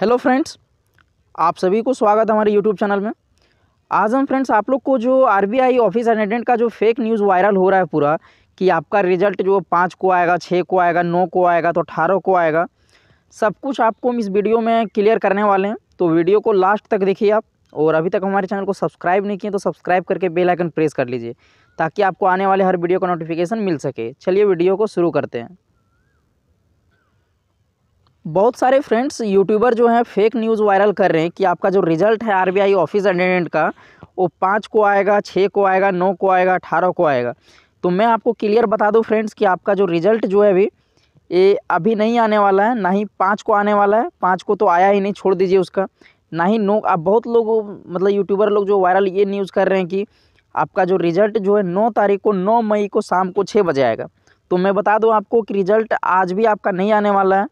hello friends आप सभी को स्वागत हमारे यूट्यूब चैनल में आज हम फ्रेंड्स आप लोग को जो आरबीआई ऑफिस अटेंडेंट का जो फेक न्यूज़ वायरल हो रहा है पूरा कि आपका रिजल्ट जो पाँच को आएगा छः को आएगा नौ को आएगा तो अठारह को आएगा सब कुछ आपको हम इस वीडियो में क्लियर करने वाले हैं तो वीडियो को लास्ट तक देखिए आप और अभी तक हमारे चैनल को सब्सक्राइब नहीं किए तो सब्सक्राइब करके बेलाइकन प्रेस कर लीजिए ताकि आपको आने वाले हर वीडियो का नोटिफिकेशन मिल सके चलिए वीडियो को शुरू करते हैं बहुत सारे फ्रेंड्स यूट्यूबर जो हैं फेक न्यूज़ वायरल कर रहे हैं कि आपका जो रिजल्ट है आरबीआई ऑफिस अटेंडेंट का वो पाँच को आएगा छः को आएगा नौ को आएगा अठारह को आएगा तो मैं आपको क्लियर बता दूं फ्रेंड्स कि आपका जो रिज़ल्ट जो है अभी ये अभी नहीं आने वाला है ना ही पाँच को आने वाला है पाँच को तो आया ही नहीं छोड़ दीजिए उसका ना ही नौ आप बहुत लोग मतलब यूट्यूबर लोग जो वायरल ये न्यूज़ कर रहे हैं कि आपका जो रिज़ल्ट जो है नौ तारीख को नौ मई को शाम को छः बजे आएगा तो मैं बता दूँ आपको कि रिज़ल्ट आज भी आपका नहीं आने वाला है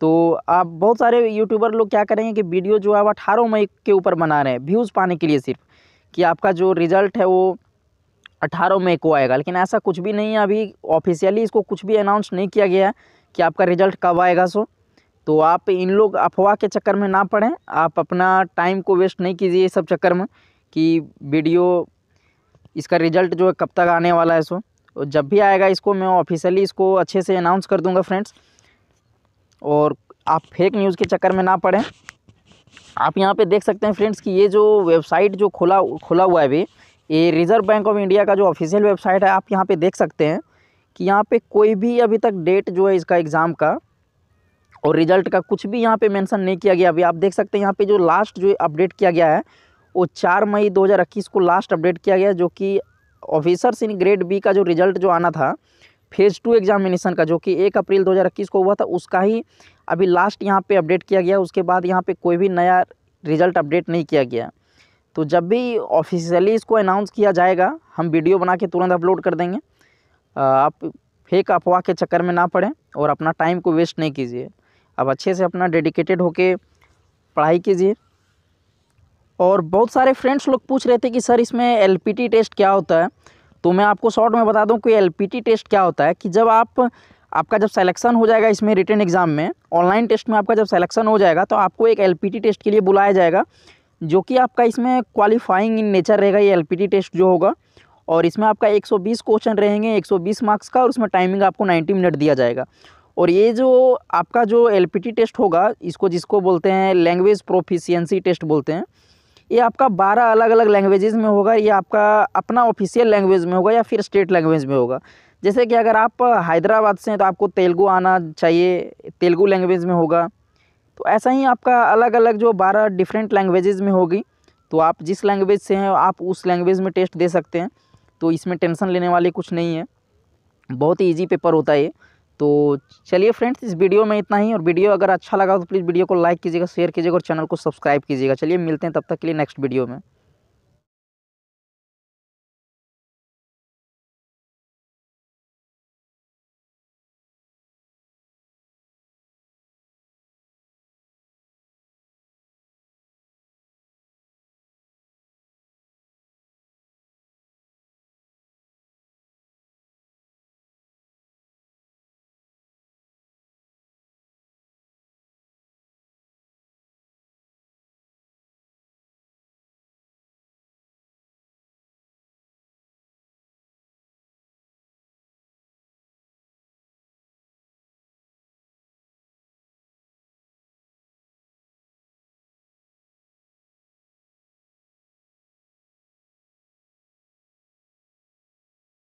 तो आप बहुत सारे यूट्यूबर लोग क्या करेंगे कि वीडियो जो आप अठारह मई के ऊपर बना रहे हैं व्यूज़ पाने के लिए सिर्फ कि आपका जो रिज़ल्ट है वो अट्ठारह मई को आएगा लेकिन ऐसा कुछ भी नहीं है अभी ऑफिशियली इसको कुछ भी अनाउंस नहीं किया गया है कि आपका रिज़ल्ट कब आएगा सो तो आप इन लोग अफवाह के चक्कर में ना पड़ें आप अपना टाइम को वेस्ट नहीं कीजिए ये सब चक्कर में कि वीडियो इसका रिज़ल्ट जो है कब तक आने वाला है सो और जब भी आएगा इसको मैं ऑफिशियली इसको अच्छे से अनाउंस कर दूँगा फ्रेंड्स और आप फेक न्यूज़ के चक्कर में ना पड़ें आप यहाँ पे देख सकते हैं फ्रेंड्स कि ये जो वेबसाइट जो खुला खुला हुआ है अभी ये रिज़र्व बैंक ऑफ इंडिया का जो ऑफिशियल वेबसाइट है आप यहाँ पे देख सकते हैं कि यहाँ पे कोई भी अभी तक डेट जो है इसका एग्ज़ाम का और रिज़ल्ट का कुछ भी यहाँ पे मेंशन नहीं किया गया अभी आप देख सकते हैं यहाँ पे जो लास्ट जो अपडेट किया गया है वो चार मई दो को लास्ट अपडेट किया गया जो कि ऑफिसर्स इन ग्रेड बी का जो रिज़ल्ट जो आना था फेज़ टू एग्जामिनेशन का जो कि एक अप्रैल 2021 को हुआ था उसका ही अभी लास्ट यहाँ पे अपडेट किया गया उसके बाद यहाँ पे कोई भी नया रिजल्ट अपडेट नहीं किया गया तो जब भी ऑफिशियली इसको अनाउंस किया जाएगा हम वीडियो बना के तुरंत अपलोड कर देंगे आप फेक अफवाह के चक्कर में ना पड़ें और अपना टाइम को वेस्ट नहीं कीजिए अब अच्छे से अपना डेडिकेटेड होके पढ़ाई कीजिए और बहुत सारे फ्रेंड्स लोग पूछ रहे थे कि सर इसमें एलपीटी टेस्ट क्या होता है तो मैं आपको शॉर्ट में बता दूं कि एल टेस्ट क्या होता है कि जब आप आपका जब सिलेक्शन हो जाएगा इसमें रिटर्न एग्ज़ाम में ऑनलाइन टेस्ट में आपका जब सिलेक्शन हो जाएगा तो आपको एक एल टेस्ट के लिए बुलाया जाएगा जो कि आपका इसमें क्वालिफाइंग इन नेचर रहेगा ये एल टेस्ट जो होगा और इसमें आपका 120 क्वेश्चन रहेंगे 120 मार्क्स का और उसमें टाइमिंग आपको 90 मिनट दिया जाएगा और ये जो आपका जो एल टेस्ट होगा इसको जिसको बोलते हैं लैंग्वेज प्रोफिशियंसी टेस्ट बोलते हैं ये आपका बारह अलग अलग लैंग्वेजेस में होगा ये आपका अपना ऑफिशियल लैंग्वेज में होगा या फिर स्टेट लैंग्वेज में होगा जैसे कि अगर आप हैदराबाद से हैं तो आपको तेलुगु आना चाहिए तेलुगु लैंग्वेज में होगा तो ऐसा ही आपका अलग अलग जो बारह डिफरेंट लैंग्वेजेज़ में होगी तो आप जिस लैंग्वेज से हैं आप उस लैंग्वेज में टेस्ट दे सकते हैं तो इसमें टेंशन लेने वाली कुछ नहीं है बहुत ही ईजी पेपर होता है ये तो चलिए फ्रेंड्स इस वीडियो में इतना ही और वीडियो अगर अच्छा लगा तो प्लीज़ वीडियो को लाइक कीजिएगा शेयर कीजिएगा और चैनल को सब्सक्राइब कीजिएगा चलिए मिलते हैं तब तक के लिए नेक्स्ट वीडियो में